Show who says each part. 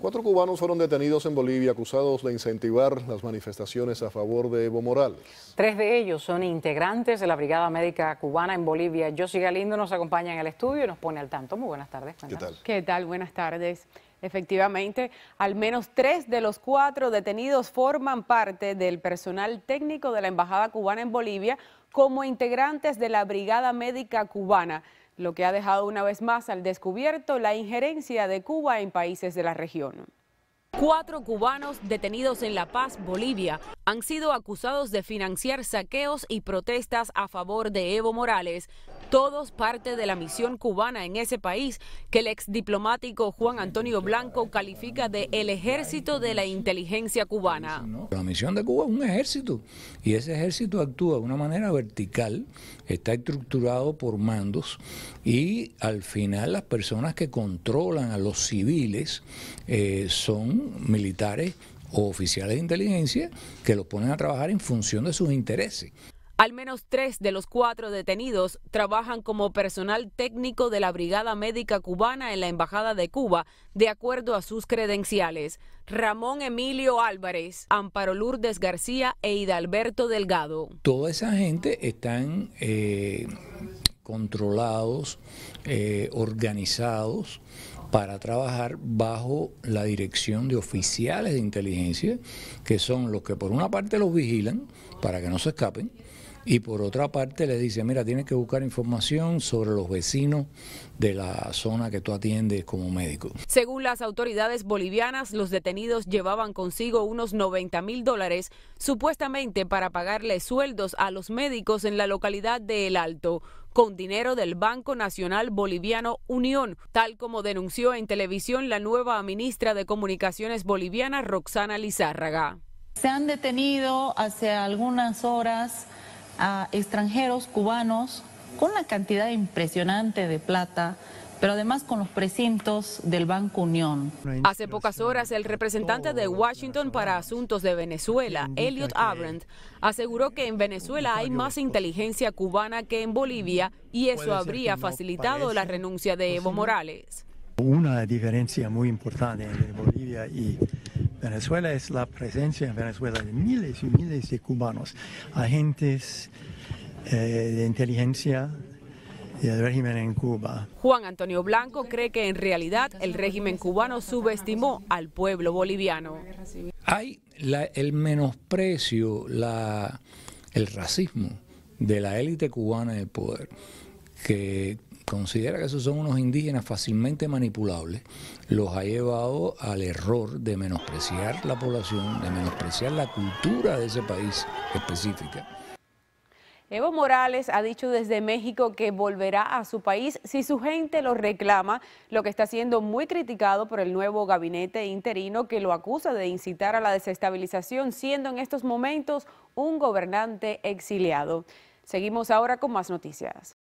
Speaker 1: Cuatro cubanos fueron detenidos en Bolivia acusados de incentivar las manifestaciones a favor de Evo Morales.
Speaker 2: Tres de ellos son integrantes de la Brigada Médica Cubana en Bolivia. Josie Galindo nos acompaña en el estudio y nos pone al tanto. Muy buenas tardes. ¿Qué tal? ¿Qué tal? Buenas tardes. Efectivamente, al menos tres de los cuatro detenidos forman parte del personal técnico de la Embajada cubana en Bolivia como integrantes de la Brigada Médica Cubana lo que ha dejado una vez más al descubierto la injerencia de Cuba en países de la región. Cuatro cubanos detenidos en La Paz, Bolivia, han sido acusados de financiar saqueos y protestas a favor de Evo Morales todos parte de la misión cubana en ese país que el ex diplomático Juan Antonio Blanco califica de el ejército de la inteligencia cubana.
Speaker 1: La misión de Cuba es un ejército y ese ejército actúa de una manera vertical, está estructurado por mandos y al final las personas que controlan a los civiles eh, son militares o oficiales de inteligencia que los ponen a trabajar en función de sus intereses.
Speaker 2: Al menos tres de los cuatro detenidos trabajan como personal técnico de la Brigada Médica Cubana en la Embajada de Cuba, de acuerdo a sus credenciales. Ramón Emilio Álvarez, Amparo Lourdes García e Hidalberto Delgado.
Speaker 1: Toda esa gente están eh, controlados, eh, organizados para trabajar bajo la dirección de oficiales de inteligencia, que son los que por una parte los vigilan para que no se escapen, y por otra parte le dice, mira, tienes que buscar información sobre los vecinos de la zona que tú atiendes como médico.
Speaker 2: Según las autoridades bolivianas, los detenidos llevaban consigo unos 90 mil dólares, supuestamente para pagarle sueldos a los médicos en la localidad de El Alto con dinero del Banco Nacional Boliviano Unión, tal como denunció en televisión la nueva ministra de Comunicaciones boliviana, Roxana Lizárraga. Se han detenido hace algunas horas a extranjeros cubanos con la cantidad impresionante de plata, pero además con los precintos del Banco Unión. Hace pocas horas, el representante de Washington para Asuntos de Venezuela, Elliot Abrant, aseguró que en Venezuela hay más inteligencia cubana que en Bolivia y eso habría facilitado la renuncia de Evo Morales.
Speaker 1: Una diferencia muy importante entre Bolivia y Venezuela es la presencia en Venezuela de miles y miles de cubanos, agentes eh, de inteligencia del régimen en Cuba.
Speaker 2: Juan Antonio Blanco cree que en realidad el régimen cubano subestimó al pueblo boliviano. Hay
Speaker 1: el menosprecio, la, el racismo de la élite cubana de poder, que considera que esos son unos indígenas fácilmente manipulables, los ha llevado al error de menospreciar la población, de menospreciar la cultura de ese país específica.
Speaker 2: Evo Morales ha dicho desde México que volverá a su país si su gente lo reclama, lo que está siendo muy criticado por el nuevo gabinete interino que lo acusa de incitar a la desestabilización, siendo en estos momentos un gobernante exiliado. Seguimos ahora con más noticias.